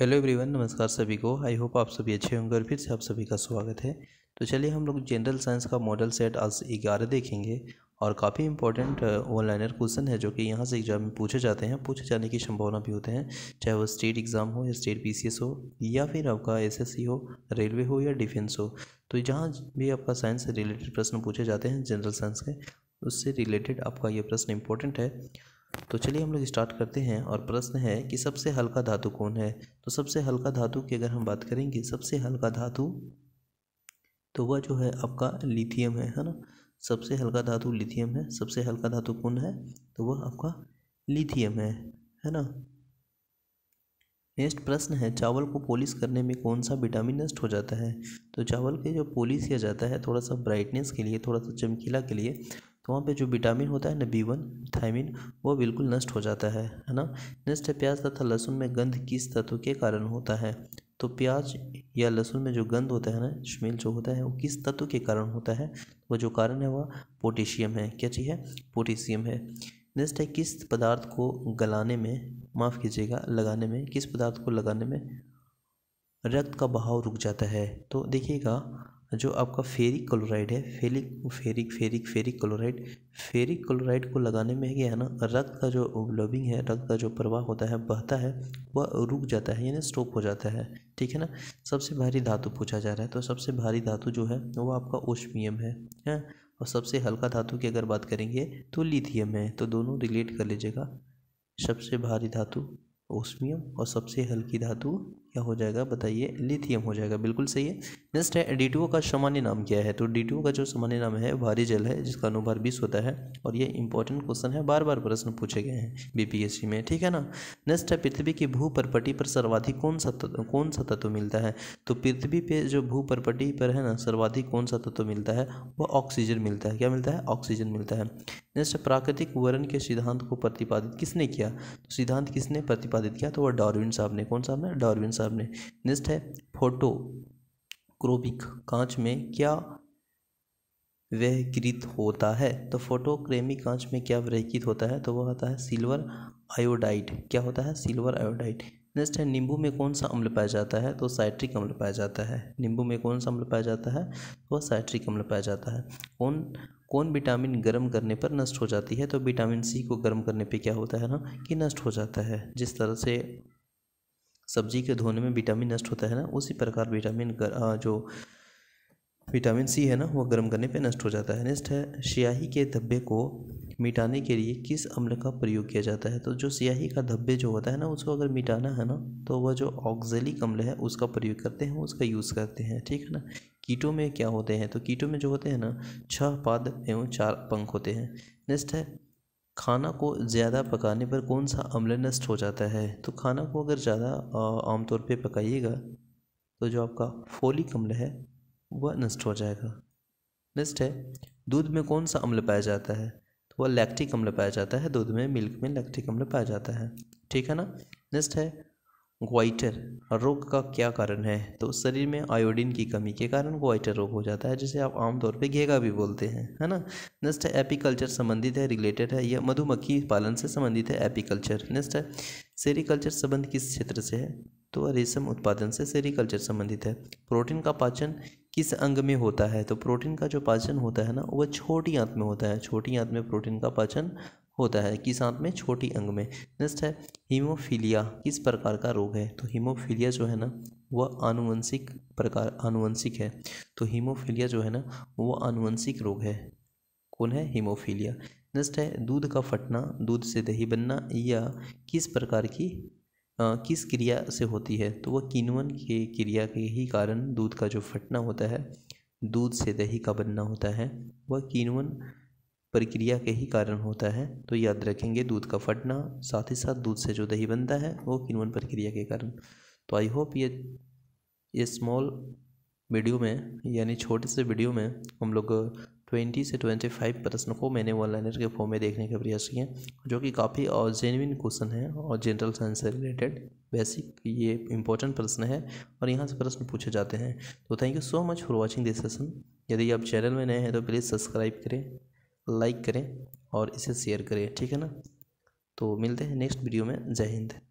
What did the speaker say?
hello everyone नमस्कार सभी को आई होप आप सभी अच्छे होंगे और फिर से आप सभी का स्वागत है तो चलिए हम लोग जनरल साइंस का मॉडल सेट आज ग्यारह देखेंगे और काफ़ी इंपॉर्टेंट ऑनलाइनर क्वेश्चन है जो कि यहाँ से एग्जाम में पूछे जाते हैं पूछे जाने की संभावना भी होते हैं चाहे वो स्टेट एग्ज़ाम हो या स्टेट पी हो या फिर आपका एस हो रेलवे हो या डिफेंस हो तो जहाँ भी आपका साइंस से रिलेटेड प्रश्न पूछे जाते हैं जनरल साइंस के उससे रिलेटेड आपका ये प्रश्न इंपॉर्टेंट है तो चलिए हम लोग स्टार्ट करते हैं और प्रश्न है कि सबसे हल्का धातु कौन है तो सबसे हल्का धातु की अगर हम बात करेंगे सबसे हल्का धातु तो वह जो है आपका लिथियम है है ना सबसे हल्का धातु लिथियम है सबसे हल्का धातु कौन है तो वह आपका लिथियम है है ना नेक्स्ट प्रश्न है चावल को पॉलिश करने में कौन सा विटामिन नष्ट हो जाता है तो चावल के जो पॉलिश किया जाता है थोड़ा सा ब्राइटनेस के लिए थोड़ा सा चमकीला के लिए तो वहाँ पे जो विटामिन होता है ना बी वन थाइमिन वो बिल्कुल नष्ट हो जाता है है ना नेक्स्ट है प्याज तथा लहसुन में गंध किस तत्व के कारण होता है तो प्याज या लहसुन में जो गंध होता है ना स्मेल जो होता है वो किस तत्व के कारण होता है वो जो कारण है वह पोटेशियम है क्या चीज़ है पोटेशियम है नेक्स्ट है किस पदार्थ को गलाने में माफ़ कीजिएगा लगाने में किस पदार्थ को लगाने में रक्त का बहाव रुक जाता है तो देखिएगा जो आपका फेरिक क्लोराइड है ferric ferric ferric ferric chloride ferric chloride को लगाने में है ना रक्त का जो ब्लबिंग है रक्त का जो प्रवाह होता है बहता है वह रुक जाता है यानी स्टॉप हो जाता है ठीक है ना सबसे भारी धातु पूछा जा रहा है तो सबसे भारी धातु जो है वो आपका ओशमियम है हैं और सबसे हल्का धातु की अगर बात करेंगे तो लिथियम है तो दोनों रिलेट कर लीजिएगा सबसे भारी धातु ओस्मियम और सबसे हल्की धातु क्या हो जाएगा बताइए लिथियम हो जाएगा बिल्कुल सही है नेक्स्ट है डी का सामान्य नाम क्या है तो डी का जो सामान्य नाम है भारी जल है जिसका अनुभार बीस होता है और ये इंपॉर्टेंट क्वेश्चन है बार बार प्रश्न पूछे गए हैं बीपीएससी में ठीक है ना नेक्स्ट है पृथ्वी की भू परपटी पर सर्वाधिक कौन सा तत्व कौन सा तत्व मिलता है तो पृथ्वी पर जो भू परपटी पर है ना सर्वाधिक कौन सा तत्व मिलता है वह ऑक्सीजन मिलता है क्या मिलता है ऑक्सीजन मिलता है नेक्स्ट प्राकृतिक वर्ण के सिद्धांत को प्रतिपादित किसने किया तो सिद्धांत किसने प्रतिपादित उत्पादित किया तो वह डॉर्विन साहब ने कौन साहब ने डॉर्विन साहब ने नेक्स्ट है फोटो क्रोबिक कांच में क्या वहकृत होता है तो फोटोक्रेमिक कांच में क्या वहकृत होता है तो वह होता है सिल्वर आयोडाइड क्या होता है सिल्वर आयोडाइड नेक्स्ट है नींबू में कौन सा अम्ल पाया जाता है तो साइट्रिक अम्ल पाया जाता है नींबू में कौन सा अम्ल पाया जाता है वह तो साइट्रिक अम्ल पाया जाता है कौन कौन विटामिन गर्म करने पर नष्ट हो जाती है तो विटामिन सी को गर्म करने पर क्या होता है ना कि नष्ट हो जाता है जिस तरह से सब्जी के धोने में विटामिन नष्ट होता है ना उसी प्रकार विटामिन जो विटामिन सी है ना वो गर्म करने पे नष्ट हो जाता है नेक्स्ट है स्याही के धब्बे को मिटाने के लिए किस अम्ल का प्रयोग किया जाता है तो जो स्याही का धब्बे जो होता है ना उसको अगर मिटाना है ना तो वह जो ऑक्जेलिक अम्ल है उसका प्रयोग करते हैं उसका यूज़ करते हैं ठीक है ना कीटों में क्या होते हैं तो कीटों में जो होते हैं ना छह पाद एवं चार पंख होते हैं नेक्स्ट है खाना को ज़्यादा पकाने पर कौन सा अम्ल नष्ट हो जाता है तो खाना को अगर ज़्यादा आमतौर पर पकाइएगा तो जो आपका फोलिक अम्ल है वह नष्ट हो जाएगा नेक्स्ट है दूध में कौन सा अम्ल पाया जाता है वह लैक्टिक अम्ल पाया जाता है दूध में मिल्क में लैक्टिक अम्ल पाया जाता है ठीक है ना नेक्स्ट है ग्वाइटर रोग का क्या कारण है तो शरीर में आयोडीन की कमी के कारण ग्वाइटर रोग हो जाता है जिसे आप आमतौर पे घेगा भी बोलते हैं है ना नेक्स्ट है एपिकल्चर संबंधित है रिलेटेड है यह मधुमक्खी पालन से संबंधित है एपिकल्चर नेक्स्ट है सेरिकल्चर संबंध किस क्षेत्र से है तो रेशम उत्पादन से सेरिकल्चर संबंधित है प्रोटीन का पाचन किस अंग में होता है तो प्रोटीन का जो पाचन होता है ना वह छोटी आंत में होता है छोटी आंत में प्रोटीन का पाचन होता है किस आंत में छोटी अंग में नेक्स्ट है हीमोफीलिया किस प्रकार का रोग है तो हीमोफीलिया जो है ना वह आनुवंशिक प्रकार आनुवंशिक है तो हीमोफीलिया जो है ना वह आनुवंशिक रोग है कौन है हीमोफीलिया नेक्स्ट है दूध का फटना दूध से दही बनना या किस प्रकार की आ, किस क्रिया से होती है तो वह किनवन के क्रिया के ही कारण दूध का जो फटना होता है दूध से दही का बनना होता है वह किनवन प्रक्रिया के ही कारण होता है तो याद रखेंगे दूध का फटना साथ ही साथ दूध से जो दही बनता है वो किनवन प्रक्रिया के कारण तो आई होप ये ये स्मॉल वीडियो में यानी छोटे से वीडियो में हम लोग ट्वेंटी से ट्वेंटी फाइव प्रश्न को मैंने वन लाइनर के फॉर्म में देखने का प्रयास किए जो कि काफ़ी और जेनविन क्वेश्चन है और जनरल साइंस से रिलेटेड बेसिक ये इंपॉर्टेंट प्रश्न है और यहाँ से प्रश्न पूछे जाते हैं तो thank you so much for watching this session यदि आप चैनल में नए हैं तो प्लीज़ सब्सक्राइब करें लाइक करें और इसे शेयर करें ठीक है ना तो मिलते हैं नेक्स्ट वीडियो में जय हिंद